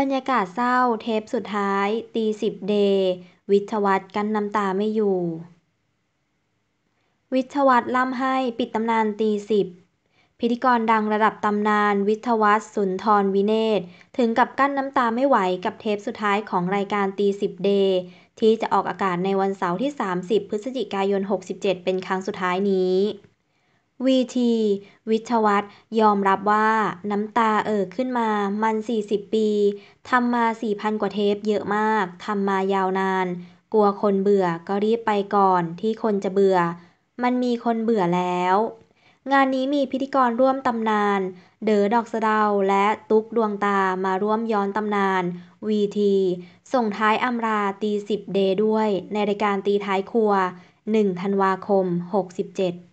บรรยากาศเศร้าเทปสุดท้ายตีสิบเดวิทวัตกันน้ำตาไม่อยู่วิทวัตล่ำให้ปิดตำนานตีสิบพิธีกรดังระดับตำนาน วิทวัตสุนทรวิเนศถึงกับกั้นน้ำตาไม่ไหวกับเทปสุดท้ายของรายการตีสิบเดย์ที่จะออกอากาศในวันเสาร์ที่ 30 พฤศจิกายน 67 เป็นครั้งสุดท้ายนี้วีที วิทวัตยอมรับว่าน้ำตาเอ่อขึ้นมามันสี่สิบปีทำมาสี่พันกว่าเทปเยอะมากทำมายาวนาน กลัวคนเบื่อก็รีบไปก่อนที่คนจะเบื่อ มันมีคนเบื่อแล้ว งานนี้มีพิธีกรร่วมตำนาน เด๋อดอกสะเดาและตุ๊กดวงตามาร่วมย้อนตำนานวีที ส่งท้ายอำลาตีสิบเดย์ด้วย ในรายการตีท้ายครัว1ธันวาคม 67